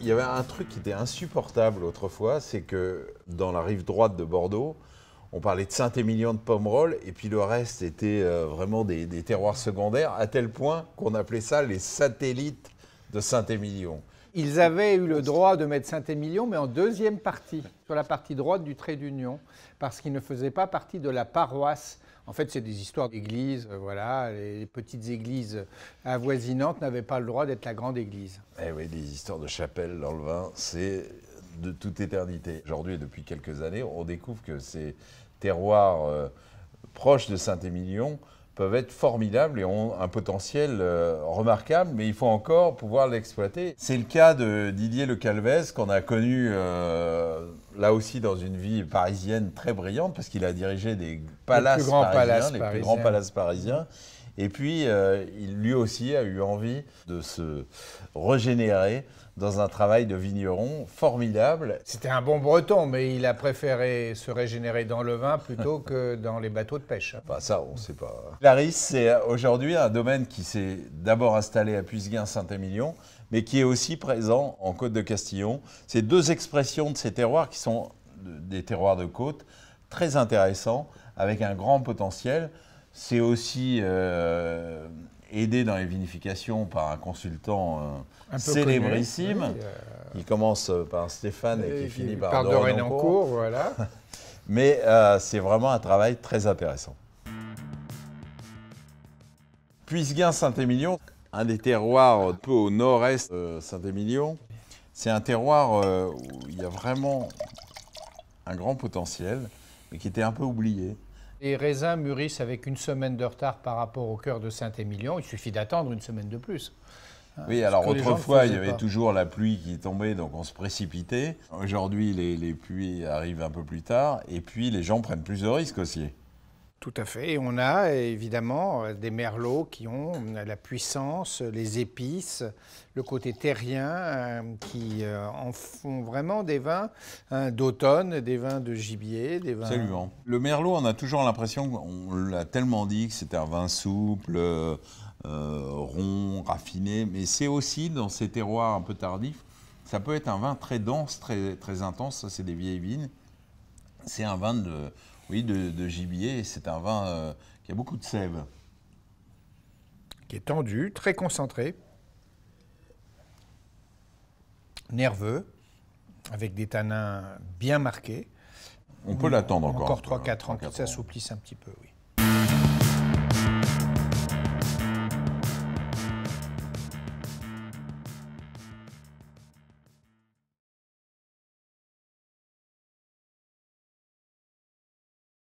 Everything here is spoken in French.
il y avait un truc qui était insupportable autrefois, c'est que dans la rive droite de Bordeaux, on parlait de Saint-Émilion de Pomerol, et puis le reste était euh, vraiment des, des, terroirs secondaires, à tel point qu'on appelait ça les satellites de Saint-Émilion. Ils avaient eu le droit de mettre Saint-Émilion, mais en deuxième partie, sur la partie droite du trait d'union, parce qu'ils ne faisait pas partie de la paroisse en fait, c'est des histoires d'églises. Euh, voilà, les petites églises avoisinantes n'avaient pas le droit d'être la grande église. Eh oui, des histoires de chapelles dans le vin, c'est de toute éternité. Aujourd'hui et depuis quelques années, on découvre que ces terroirs euh, proches de Saint-Émilion peuvent être formidables et ont un potentiel euh, remarquable, mais il faut encore pouvoir l'exploiter. C'est le cas de Didier Le Calvez, qu'on a connu euh, là aussi dans une vie parisienne très brillante, parce qu'il a dirigé des palaces les grands parisiens, les plus grands palaces parisiens. Et puis, euh, il, lui aussi a eu envie de se régénérer dans un travail de vigneron formidable. C'était un bon breton, mais il a préféré se régénérer dans le vin plutôt que dans les bateaux de pêche. Bah, ça, on ne sait pas. Clarisse, c'est aujourd'hui un domaine qui s'est d'abord installé à Puisguin-Saint-Émilion, mais qui est aussi présent en Côte de Castillon. C'est deux expressions de ces terroirs qui sont des terroirs de côte très intéressants, avec un grand potentiel. C'est aussi euh, aidé dans les vinifications par un consultant euh, célébrissime. Euh, qui commence par Stéphane et, qui finit par, Dorénancourt. voilà. Mais c'est vraiment un travail très intéressant. Puisguin Saint-Émilion, un des terroirs peu au nord-est de Saint-Émilion, c'est un terroir où il y a vraiment un grand potentiel, mais qui était un peu oublié. Les raisins mûrissent avec une semaine de retard par rapport au cœur de Saint-Émilion. Il suffit d'attendre une semaine de plus. Oui, alors autrefois, il y avait toujours la pluie qui tombait, donc on se précipitait. Aujourd'hui, les pluies arrivent un peu plus tard, et puis les gens prennent plus de risques aussi. Tout à fait. on a évidemment euh, des merlots qui ont euh, la puissance, les épices, le côté terrien euh, qui en font vraiment des vins hein, d'automne, des vins de gibier, des vins. Le merlot, on a toujours l'impression, on l'a tellement dit que c'était un vin souple, rond, raffiné, mais c'est aussi dans ces terroirs un peu tardifs, ça peut être un vin très dense, très, très intense. Ça, c'est des vieilles vignes. C'est un vin de oui, de, gibier. C'est un vin euh, qui a beaucoup de sève. Qui est tendu, très concentré, nerveux, avec des tanins bien marqués. On peut l'attendre encore. Encore 3-4 euh, ans, qui s'assouplissent un petit peu, oui.